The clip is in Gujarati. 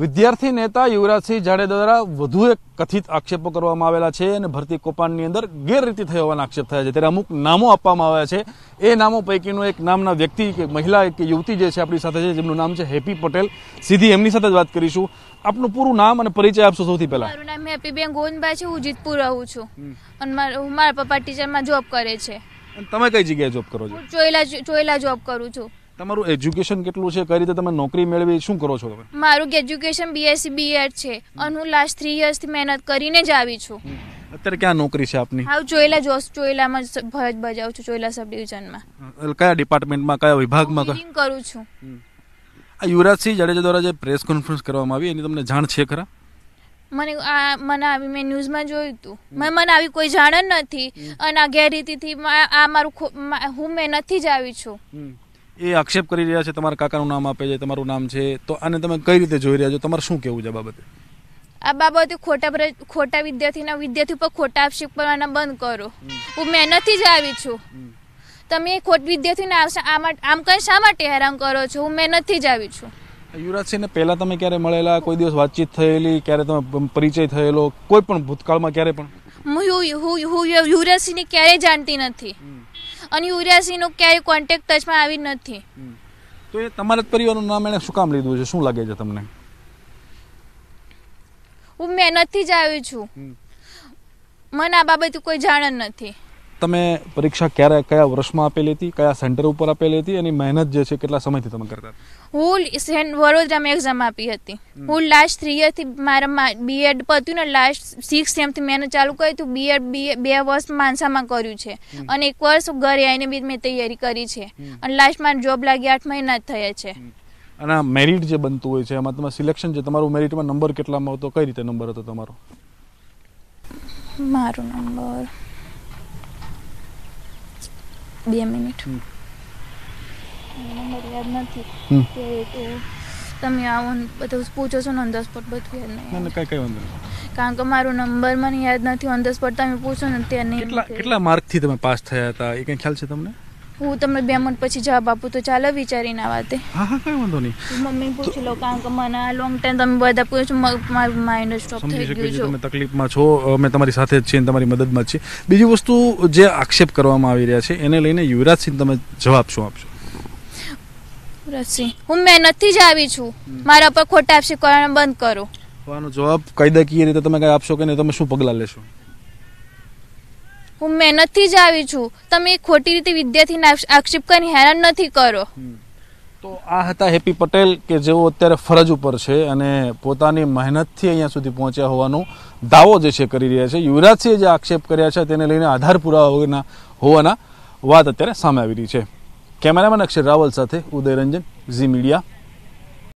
વિદ્યાર્થી નેતા યુવરાજસિંહ જાડેજા દ્વારા વધુ એક કથિત આક્ષેપો કરવામાં આવેલા છે અને ભરતી કૌભાંડની અંદર ગેરરીતિ થઈ હોવાના આક્ષેપ થયા છે ત્યારે અમુક નામો આપવામાં આવ્યા છે એ નામો પૈકીનું એક નામના વ્યક્તિ કે મહિલા કે યુવતી જે છે આપણી સાથે છે જેમનું નામ છે હેપી પટેલ સીધી એમની સાથે જ વાત કરીશું આપનું પૂરું નામ અને પરિચય આપશો સૌથી પહેલા મારું નામ હેપીબેન ગોવિંદભાઈ છે હું જીતપુર રહું છું અને મારા પપ્પા ટીચરમાં જોબ કરે છે તમે કઈ જગ્યાએ જોબ કરો છો ચોયલા ચોયલા જોબ કરું છું તમારું એજ્યુકેશન કેટલું છે કઈ રીતે તમે નોકરી મેળવી શું કરો છો તમે મારું એજ્યુકેશન બીએસસી બીએડ છે અને હું લાસ્ટ થ્રી યર્સથી મહેનત કરીને જ આવી છું અત્યારે ક્યાં નોકરી છે આપની હા ચોયલા જોસ ચોયલામાં ફરજ બજાવું છું ચોયલા સબ ડિવિઝનમાં કયા ડિપાર્ટમેન્ટમાં કયા વિભાગમાં કરું છું આ યુવરાજસિંહ જાડેજા દ્વારા જે પ્રેસ કોન્ફરન્સ કરવામાં આવી એની તમને જાણ છે ખરા મને આ મને આવી મેં ન્યૂઝમાં જોયું હતું મેં મને આવી કોઈ જાણ જ નથી અને આ ગેરરીતિથી આ મારું હું મહેનતથી જ આવી છું એ આક્ષેપ કરી રહ્યા છે તમારા કાકાનું નામ આપે છે તમારું નામ છે તો આને તમે કઈ રીતે જોઈ રહ્યા છો તમારે શું કહેવું છે આ બાબતે આ બાબતે ખોટા ખોટા વિદ્યાર્થીના વિદ્યાર્થી ઉપર ખોટા આક્ષેપ કરવાના બંધ કરો હું મહેનતથી જ આવી છું તમે ખોટ વિદ્યાર્થીને આમ કઈ શા માટે હેરાન કરો છો હું મહેનતથી જ આવી છું યુવરાજ સિંહને પહેલાં તમે ક્યારે મળેલા કોઈ દિવસ વાતચીત થયેલી ક્યારે તમે પરિચય થયેલો કોઈ પણ ભૂતકાળમાં ક્યારે પણ હું યુવરાજ સિંહને ક્યારેય જાણતી નથી અને યુરિયાસીનો ક્યાંય કોન્ટેક્ટ ટચમાં આવી નથી તો એ તમારા પરિવારનું નામ એણે શું કામ લીધું છે શું લાગે છે તમને હું મહેનતથી જ આવી છું મને આ બાબતે કોઈ જાણ નથી તમે પરીક્ષા ક્યારે કયા વર્ષમાં આપેલી હતી કયા સેન્ટર ઉપર આપેલી હતી એની મહેનત જે છે કેટલા સમયથી તમે કરતા હું વડોદરામાં એક્ઝામ આપી હતી હું લાસ્ટ થ્રી યરથી મારા બી બીએડ પત્યું ને લાસ્ટ સિક્સ સેમથી મેં ચાલુ કર્યું હતું એડ બી બે વર્ષ માનસામાં કર્યું છે અને એક વર્ષ ઘરે આવીને બી મેં તૈયારી કરી છે અને લાસ્ટ મારે જોબ લાગી આઠ મહિના જ થયા છે અને મેરિટ જે બનતું હોય છે એમાં તમે સિલેક્શન જે તમારું મેરિટમાં નંબર કેટલામાં હતો કઈ રીતે નંબર હતો તમારો મારો નંબર બે મિનિટ નંબર યાદ નથી કે તમે આવો બધું પૂછો છો ને ઓન ધ સ્પોટ બધું યાદ કઈ કઈ વાંધો કારણ કે મારો નંબર મને યાદ નથી ઓન ધ સ્પોટ તમે પૂછો ને ત્યાં કેટલા માર્ક થી તમે પાસ થયા હતા એ કઈ ખ્યાલ છે તમને હું તમને બે મિનિટ પછી જવાબ આપું તો ચાલો વિચારીને આ વાતે હા હા કઈ વાંધો નહીં મમ્મી પૂછી લો કારણ કે મને આ લોંગ ટાઈમ તમે બધા પૂછો મારું માઇન્ડ સ્ટોપ થઈ ગયું છે તમે તકલીફમાં છો અમે તમારી સાથે જ છીએ તમારી મદદમાં છીએ બીજી વસ્તુ જે આક્ષેપ કરવામાં આવી રહ્યા છે એને લઈને યુવરાજ સિંહ તમે જવાબ શું આપશો રસી હું મહેનતથી જ આવી છું મારા પર ખોટા આક્ષેપ કરવાનું બંધ કરો જવાબ કાયદાકીય રીતે તમે કઈ આપશો કે નહીં તમે શું પગલાં લેશો હું મહેનતથી જ આવી છું તમે ખોટી રીતે વિદ્યાર્થીને આક્ષેપ કરીને હેરાન નથી કરો તો આ હતા હેપી પટેલ કે જેઓ અત્યારે ફરજ ઉપર છે અને પોતાની મહેનતથી અહીંયા સુધી પહોંચ્યા હોવાનો દાવો જે છે કરી રહ્યા છે યુવરાજસિંહે જે આક્ષેપ કર્યા છે તેને લઈને આધાર પુરાવા હોવાના વાત અત્યારે સામે આવી રહી છે કેમેરામેન અક્ષર રાવલ સાથે ઉદય રંજન ઝી મીડિયા